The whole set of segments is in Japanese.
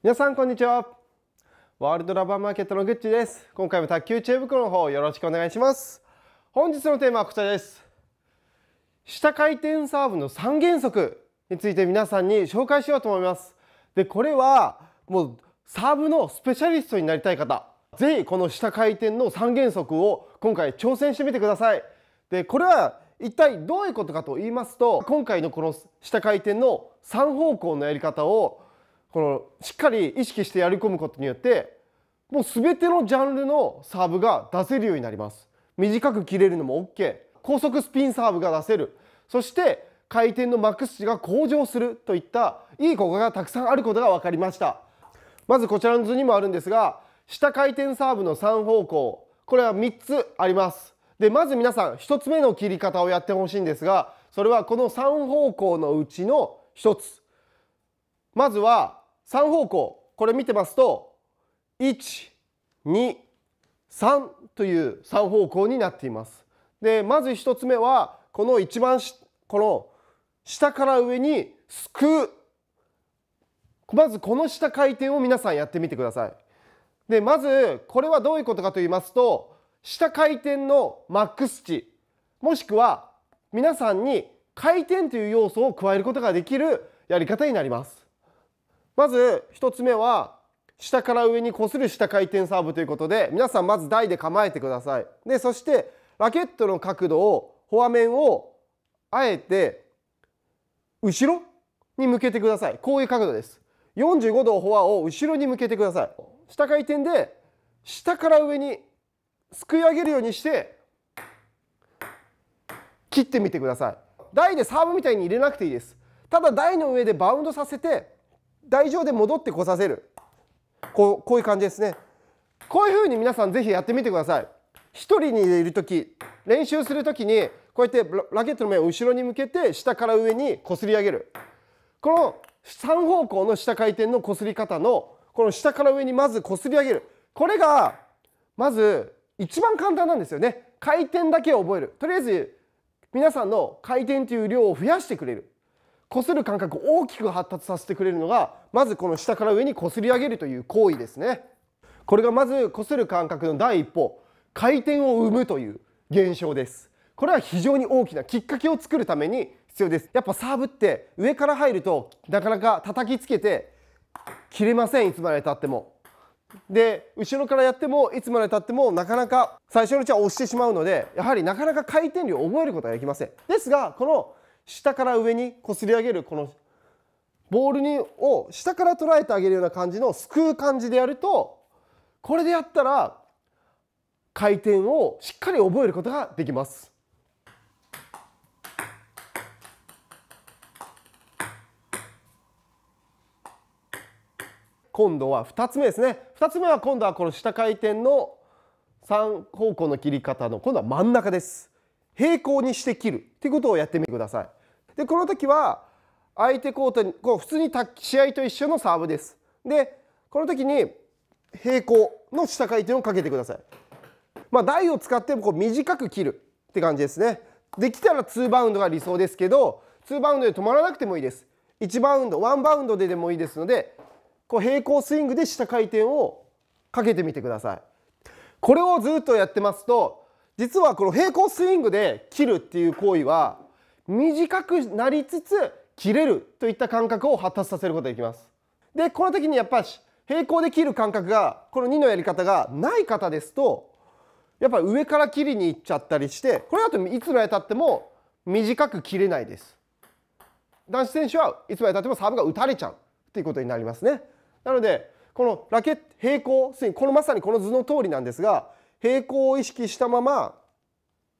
皆さんこんにちはワールドラバーマーケットのぐっちです今回も卓球知恵袋の方よろしくお願いします本日のテーマはこちらです下回転サーブの三原則について皆さんに紹介しようと思いますでこれはもうサーブのスペシャリストになりたい方ぜひこの下回転の三原則を今回挑戦してみてくださいでこれは一体どういうことかと言いますと今回のこの下回転の3方向のやり方をこのしっかり意識してやり込むことによってもう全てのジャンルのサーブが出せるようになります短く切れるのも OK 高速スピンサーブが出せるそして回転のマックス値が向上するといったいい効果がたくさんあることが分かりましたまずこちらの図にもあるんですが下回転サーブの3方向これは3つありますでまず皆さん1つ目の切り方をやってほしいんですがそれはこの3方向のうちの1つまずは3方向これ見てますと123という3方向になっています。でまず1つ目はこの一番この下から上にすくうまずこの下回転を皆さんやってみてください。でまずこれはどういうことかと言いますと下回転のマックス値もしくは皆さんに回転という要素を加えることができるやり方になります。まず1つ目は下から上にこする下回転サーブということで皆さんまず台で構えてくださいでそしてラケットの角度をフォア面をあえて後ろに向けてくださいこういう角度です45度フォアを後ろに向けてください下回転で下から上にすくい上げるようにして切ってみてください台でサーブみたいに入れなくていいですただ台の上でバウンドさせて台上で戻ってこさせるこうこういう感じですねこういうふうに皆さんぜひやってみてください1人にいる時練習する時にこうやってラケットの面を後ろに向けて下から上にこすり上げるこの3方向の下回転のこすり方のこの下から上にまずこすり上げるこれがまず一番簡単なんですよね回転だけを覚えるとりあえず皆さんの回転という量を増やしてくれるこする感覚を大きく発達させてくれるのがまずこの下から上にこすり上げるという行為ですねこれがまずこする感覚の第一歩回転を生むという現象ですこれは非常に大きなきっかけを作るために必要ですやっぱサーブって上から入るとなかなか叩きつけて切れませんいつまでたってもで後ろからやってもいつまでたってもなかなか最初のうちは押してしまうのでやはりなかなか回転量を覚えることができませんですがこの下から上にこすり上げるこのボールにを下から捉えてあげるような感じのすくう感じでやるとこれでやったら回転をしっかり覚えることができます。今度は2つ目ですね2つ目は今度はこの下回転の3方向の切り方の今度は真ん中です平行にして切るっていうことをやってみてくださいでこの時は相手コートにこう普通に試合と一緒のサーブです。でこの時に平行の下回転をかけてください。まあ、台を使ってこう短く切るって感じですね。できたら2バウンドが理想ですけど2バウンドで止まらなくてもいいです。1バウンド1バウンドででもいいですのでこう平行スイングで下回転をかけてみてください。これをずっとやってますと実はこの平行スイングで切るっていう行為は短くなりつつ切れるといった感覚を発達させることができます。でこの時にやっぱり平行で切る感覚がこの2のやり方がない方ですとやっぱり上から切りにいっちゃったりしてこれだといつまでたっても短く切れないです。男子選手はいつまでたってもサーブが打たれちゃうっていうことになりますね。なのでこのラケット平行このまさにこの図の通りなんですが平行を意識したまま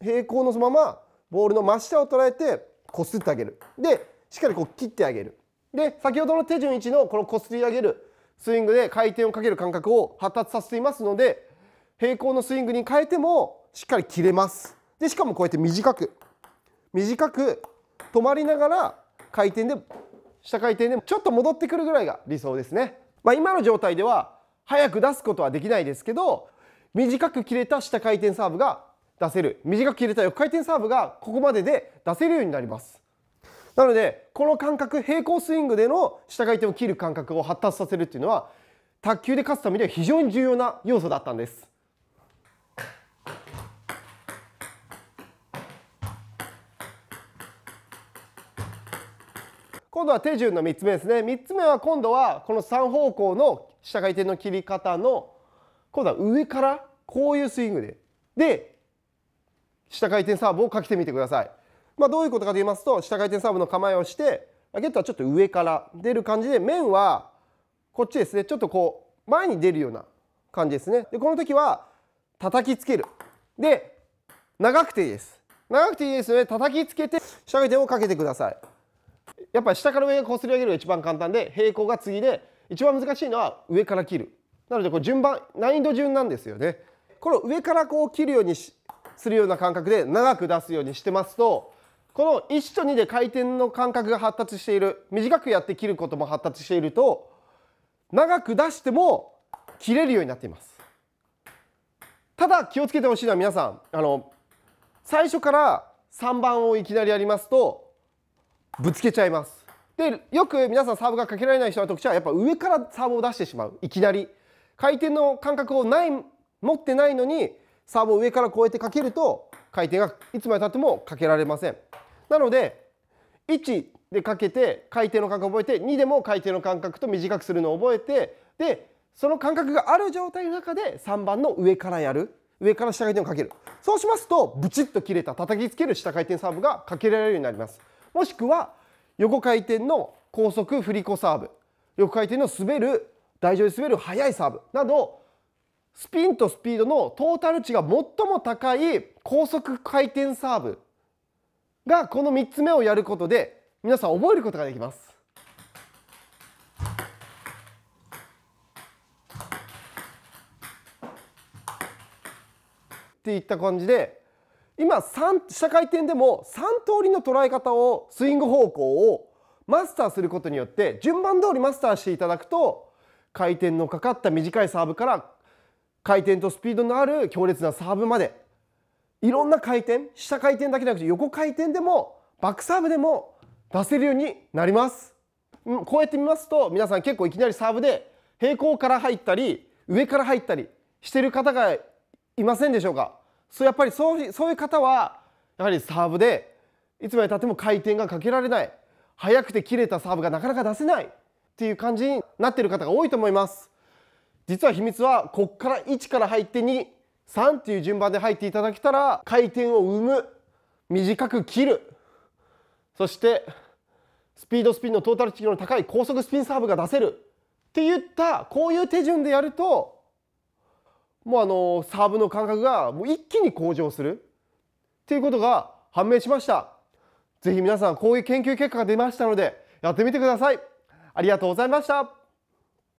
平行のそのままボールの真下を捉えてこすってあげるでしっかりこう切ってあげるで先ほどの手順1のこのこすり上げるスイングで回転をかける感覚を発達させていますので平行のスイングに変えてもしっかり切れますでしかもこうやって短く短く止まりながら回転で下回転でちょっと戻ってくるぐらいが理想ですね、まあ、今の状態では早く出すことはできないですけど短く切れた下回転サーブが出せる短く切れた横回転サーブがここまでで出せるようになりますなのでこの感覚平行スイングでの下回転を切る感覚を発達させるっていうのは卓球で勝つためには非常に重要な要素だったんです今度は手順の3つ目ですね3つ目は今度はこの3方向の下回転の切り方の今度は上からこういうスイングでで下回転サーブをかけてみてください。まあ、どういうことかと言いますと下回転サーブの構えをしてラケットはちょっと上から出る感じで面はこっちですねちょっとこう前に出るような感じですね。でこの時は叩きつける。で長くていいです。長くていいですので叩きつけて下回転をかけてください。やっぱ下から上がこすり上げるが一番簡単で平行が次で一番難しいのは上から切る。なのでこれ順番難易度順なんですよね。これを上からこう切るようにするような感覚で長く出すようにしてますとこの1と2で回転の感覚が発達している短くやって切ることも発達していると長く出しても切れるようになっていますただ気をつけてほしいのは皆さんあの最初から3番をいきなりやりますとぶつけちゃいますでよく皆さんサーブがかけられない人の特徴はやっぱ上からサーブを出してしまういきなり回転の感覚をない持ってないのにサーブを上からこうやってかけると回転がいつまでたってもかけられませんなので1でかけて回転の感覚を覚えて2でも回転の感覚と短くするのを覚えてでその感覚がある状態の中で3番の上からやる上から下回転をかけるそうしますとブチッと切れた叩きつける下回転サーブがかけられるようになりますもしくは横回転の高速振り子サーブ横回転の滑る台上で滑る速いサーブなどスピンとスピードのトータル値が最も高い高速回転サーブがこの3つ目をやることで皆さん覚えることができます。っていった感じで今下回転でも3通りの捉え方をスイング方向をマスターすることによって順番通りマスターしていただくと回転のかかった短いサーブから回転とスピードのある強烈なサーブまでいろんな回転下回転だけじゃなくて横回転でもバックサーブでも出せるようになります。うん、こうやって見ますと皆さん結構いきなりサーブで平行から入ったり上から入ったりしてる方がいませんでしょうかそうやっぱりそうそういう方はやはりサーブでいつまでたっても回転がかけられない速くて切れたサーブがなかなか出せないっていう感じになってる方が多いと思います。実は秘密はこっから1から入って23っていう順番で入っていただけたら回転を生む短く切るそしてスピードスピンのトータル値の高い高速スピンサーブが出せるっていったこういう手順でやるともうあのサーブの感覚がもう一気に向上するっていうことが判明しました是非皆さんこういう研究結果が出ましたのでやってみてくださいありがとうございました